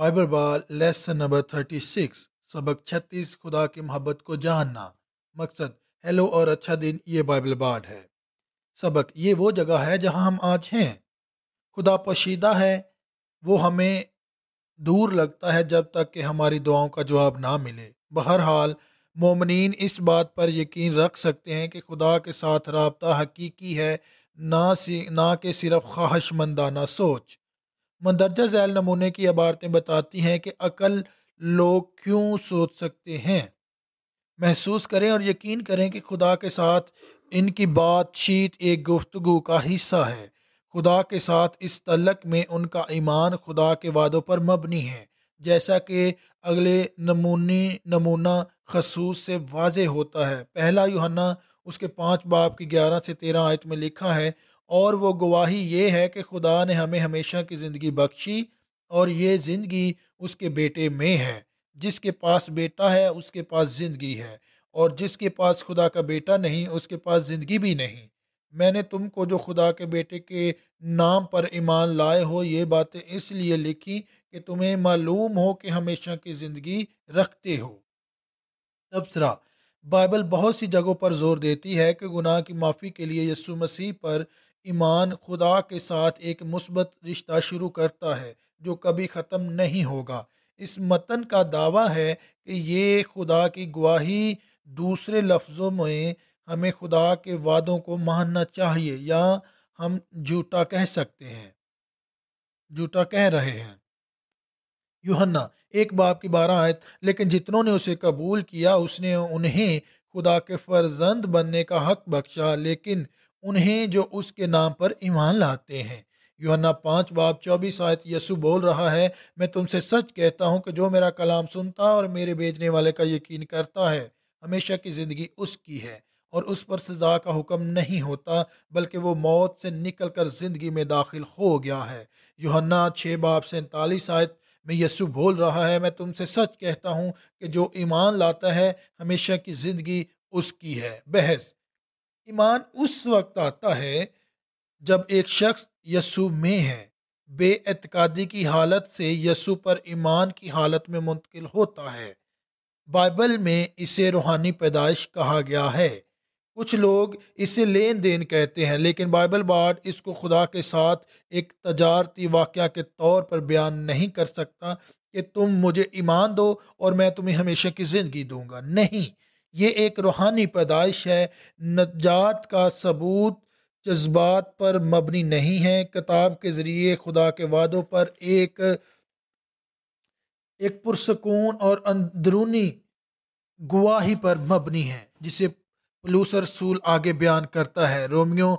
Bible बाल lesson number thirty six सबक छत्तीस खुदा की मोहब्बत को जानना मकसद हेलो और अच्छा दिन ये बाइबल बाल है सबक ये वो जगह है जहाँ हम आज हैं खुदा पोशीदा है वो हमें दूर लगता है जब तक कि हमारी दुआओं का जवाब ना मिले बहरहाल मोमिन इस बात पर यकीन रख सकते हैं कि खुदा के साथ रबता हकीकी है ना सी ना कि सिर्फ ख्वाहिशमंदाना सोच मंदरजा झैल नमूने की इबारतें बताती हैं कि अकल लोग क्यों सोच सकते हैं महसूस करें और यकीन करें कि खुदा के साथ इनकी बातचीत एक गुफ्तगु का हिस्सा है खुदा के साथ इस तलक में उनका ईमान खुदा के वादों पर मबनी है जैसा कि अगले नमूने नमूना खसूस से वाज होता है पहला युहना उसके पाँच बाप की ग्यारह से तेरह आयत में लिखा है और वो गवाही ये है कि खुदा ने हमें हमेशा की ज़िंदगी बख्शी और ये ज़िंदगी उसके बेटे में है जिसके पास बेटा है उसके पास ज़िंदगी है और जिसके पास खुदा का बेटा नहीं उसके पास ज़िंदगी भी नहीं मैंने तुमको जो खुदा के बेटे के नाम पर ईमान लाए हो ये बातें इसलिए लिखी कि तुम्हें मालूम हो कि हमेशा की ज़िंदगी रखते हो तबसरा बाइबल बहुत सी जगहों पर जोर देती है कि गुनाह की माफ़ी के लिए यसु मसीह पर ईमान खुदा के साथ एक मुस्बत रिश्ता शुरू करता है जो कभी ख़त्म नहीं होगा इस मतन का दावा है कि ये खुदा की गवाही दूसरे लफ्ज़ों में हमें खुदा के वादों को मानना चाहिए या हम झूठा कह सकते हैं झूठा कह रहे हैं यूहन्ना एक बाप की बारह आयत लेकिन जितनों ने उसे कबूल किया उसने उन्हें खुदा के फर्जंद बनने का हक बख्शा लेकिन उन्हें जो उसके नाम पर ईमान लाते हैं योहन्ना पाँच बाब चौबीस आयत यसु बोल रहा है मैं तुमसे सच कहता हूँ कि जो मेरा कलाम सुनता और मेरे भेजने वाले का यकीन करता है हमेशा की ज़िंदगी उसकी है और उस पर सज़ा का हुक्म नहीं होता बल्कि वो मौत से निकल कर ज़िंदगी में दाखिल हो गया है योहन्ना छः बाब सैंतालीस आयत में यसु बोल रहा है मैं तुमसे सच कहता हूँ कि जो ईमान लाता है हमेशा की ज़िंदगी उसकी है बहस ईमान उस वक्त आता है जब एक शख्स यसु में है बेअतकादी की हालत से यसु पर ईमान की हालत में मुंतकिल होता है बाइबल में इसे रूहानी पैदाइश कहा गया है कुछ लोग इसे लेन देन कहते हैं लेकिन बाइबल बाड इसको खुदा के साथ एक तजारती वाक़ के तौर पर बयान नहीं कर सकता कि तुम मुझे ईमान दो और मैं तुम्हें हमेशा की ज़िंदगी दूंगा नहीं ये एक रूहानी पैदाइश है नजात का सबूत जज्बात पर मबनी नहीं है किताब के ज़रिए खुदा के वादों पर एक एक पुरसकून और अंदरूनी गवाही पर मबनी है जिसे पलूस रसूल आगे बयान करता है रोमियो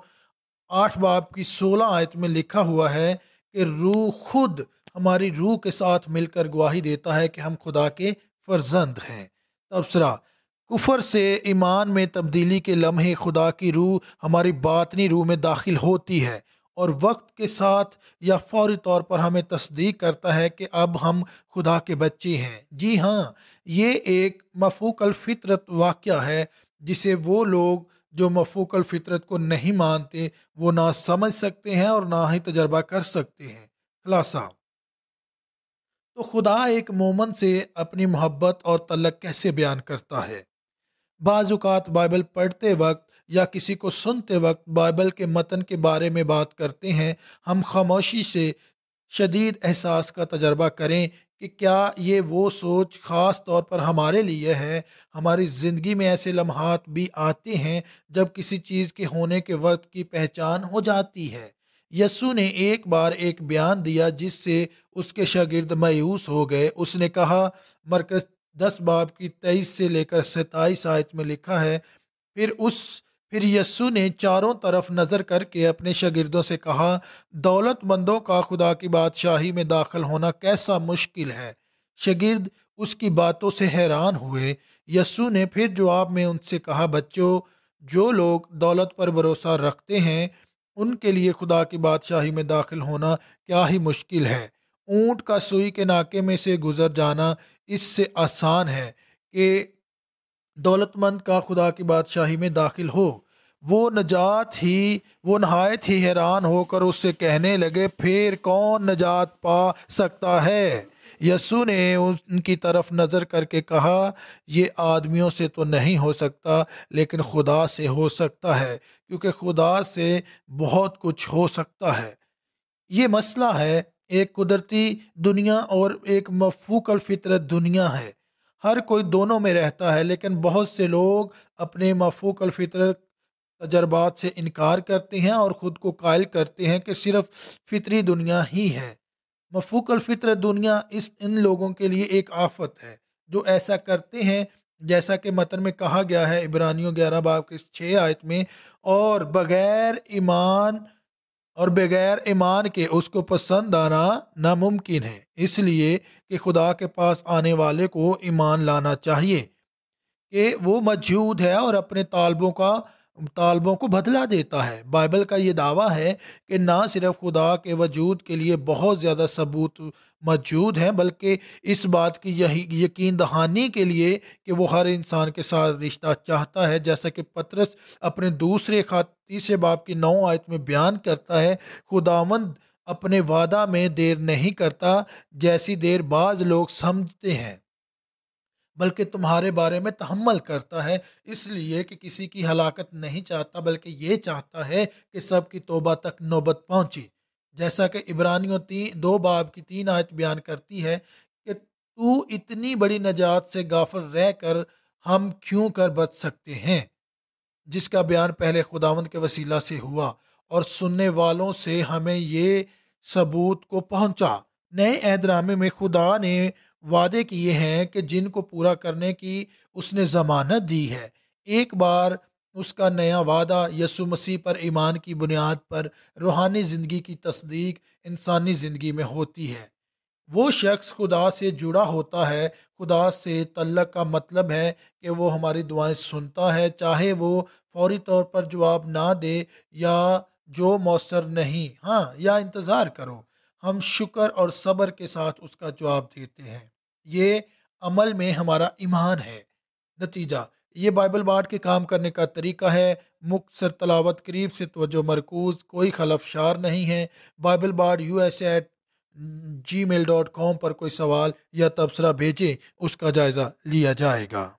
आठ बाब की सोलह आयत में लिखा हुआ है कि रूह खुद हमारी रूह के साथ मिलकर गवाही देता है कि हम खुदा के फर्जंद हैं तबसरा कुफर से ईमान में तब्दीली के लम्हे खुदा की रूह हमारी बातनी रूह में दाखिल होती है और वक्त के साथ या फौरी तौर पर हमें तस्दीक करता है कि अब हम खुदा के बच्चे हैं जी हाँ ये एक मफूक फितरत वाक़ है जिसे वो लोग जो मफूक फितरत को नहीं मानते वो ना समझ सकते हैं और ना ही तजर्बा कर सकते हैं खुलासा तो खुदा एक मोमन से अपनी मोहब्बत और तलक कैसे बयान करता है बाज़ात बाइबल पढ़ते वक्त या किसी को सुनते वक्त बाइबल के मतन के बारे में बात करते हैं हम खामोशी से शदीद एहसास का तजर्बा करें कि क्या ये वो सोच ख़ास तौर पर हमारे लिए है हमारी ज़िंदगी में ऐसे लम्हात भी आते हैं जब किसी चीज़ के होने के वक्त की पहचान हो जाती है यस्सु ने एक बार एक बयान दिया जिससे उसके शागिर्द मायूस हो गए उसने कहा मरकज़ दस बाब की तेईस से लेकर सताईस आयत में लिखा है फिर उस फिर यस्सु ने चारों तरफ नज़र करके अपने शागिर्दों से कहा दौलतमंदों का खुदा की बादशाही में दाखिल होना कैसा मुश्किल है शगिरद उसकी बातों से हैरान हुए यस्सु ने फिर जवाब में उनसे कहा बच्चों जो लोग दौलत पर भरोसा रखते हैं उनके लिए खुदा की बादशाही में दाखिल होना क्या ही मुश्किल है ऊंट का सुई के नाके में से गुजर जाना इससे आसान है कि दौलतमंद का खुदा की बादशाही में दाखिल हो वो नजात ही वो नहायत ही हैरान होकर उससे कहने लगे फिर कौन नजात पा सकता है यसु ने उनकी तरफ नज़र करके कहा ये आदमियों से तो नहीं हो सकता लेकिन खुदा से हो सकता है क्योंकि खुदा से बहुत कुछ हो सकता है ये मसला है एक कुदरती दुनिया और एक मफूक अलफितरत दुनिया है हर कोई दोनों में रहता है लेकिन बहुत से लोग अपने मफूक अलफितरत तजर्बात से इनकार करते हैं और ख़ुद को कायल करते हैं कि सिर्फ फितरी दुनिया ही है मफूक अलफितरत दुनिया इस इन लोगों के लिए एक आफत है जो ऐसा करते हैं जैसा कि मतन में कहा गया है इब्रानियों ग्यारह बाब के छः आयत में और बग़ैर ईमान और बगैर ईमान के उसको पसंद आना नामुमकिन है इसलिए कि खुदा के पास आने वाले को ईमान लाना चाहिए कि वो मौजूद है और अपने तालबों का तालबों को बदला देता है बाइबल का ये दावा है कि ना सिर्फ खुदा के वजूद के लिए बहुत ज़्यादा सबूत मौजूद हैं बल्कि इस बात की यही यकीन दहानी के लिए कि वो हर इंसान के साथ रिश्ता चाहता है जैसा कि पत्रस अपने दूसरे खात तीसरे बाप की नौ आयत में बयान करता है खुदावंद अपने वादा में देर नहीं करता जैसी देर बाज लोग समझते हैं बल्कि तुम्हारे बारे में तहमल करता है इसलिए कि किसी की हलाकत नहीं चाहता बल्कि ये चाहता है कि सब की तोबा तक नौबत पहुँचे जैसा कि इब्रानियों तीन दो बाब की तीन आयत बयान करती है कि तू इतनी बड़ी नजात से गाफर रह कर हम क्यों कर बच सकते हैं जिसका बयान पहले खुदावंद के वसीला से हुआ और सुनने वालों से हमें ये सबूत को पहुंचा नए ऐदनामे में खुदा ने वादे किए हैं कि जिनको पूरा करने की उसने ज़मानत दी है एक बार उसका नया वादा यसु मसीह पर ईमान की बुनियाद पर रूहानी ज़िंदगी की तस्दीक इंसानी ज़िंदगी में होती है वो शख्स खुदा से जुड़ा होता है खुदा से तल्लक का मतलब है कि वो हमारी दुआएं सुनता है चाहे वो फौरी तौर पर जवाब ना दे या जो मौसर नहीं हाँ या इंतज़ार करो हम शुक्र और सब्र के साथ उसका जवाब देते हैं ये अमल में हमारा ईमान है नतीजा ये बाइबल बाट के काम करने का तरीका है मुख्तर तलावत करीब से तोजो मरकूज कोई खलफशार नहीं है बाइबल बाट U S at Gmail dot com पर कोई सवाल या तबसरा भेजें उसका जायज़ा लिया जाएगा